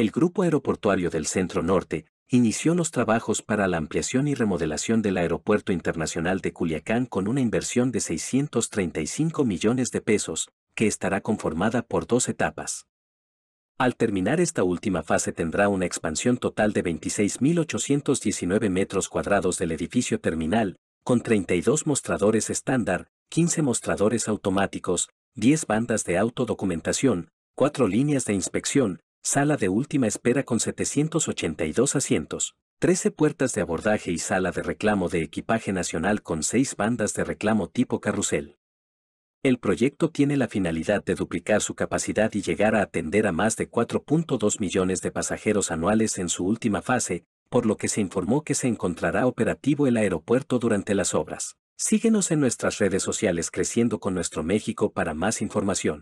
el Grupo Aeroportuario del Centro Norte inició los trabajos para la ampliación y remodelación del Aeropuerto Internacional de Culiacán con una inversión de 635 millones de pesos, que estará conformada por dos etapas. Al terminar esta última fase tendrá una expansión total de 26.819 metros cuadrados del edificio terminal, con 32 mostradores estándar, 15 mostradores automáticos, 10 bandas de autodocumentación, 4 líneas de inspección, sala de última espera con 782 asientos, 13 puertas de abordaje y sala de reclamo de equipaje nacional con 6 bandas de reclamo tipo carrusel. El proyecto tiene la finalidad de duplicar su capacidad y llegar a atender a más de 4.2 millones de pasajeros anuales en su última fase, por lo que se informó que se encontrará operativo el aeropuerto durante las obras. Síguenos en nuestras redes sociales creciendo con nuestro México para más información.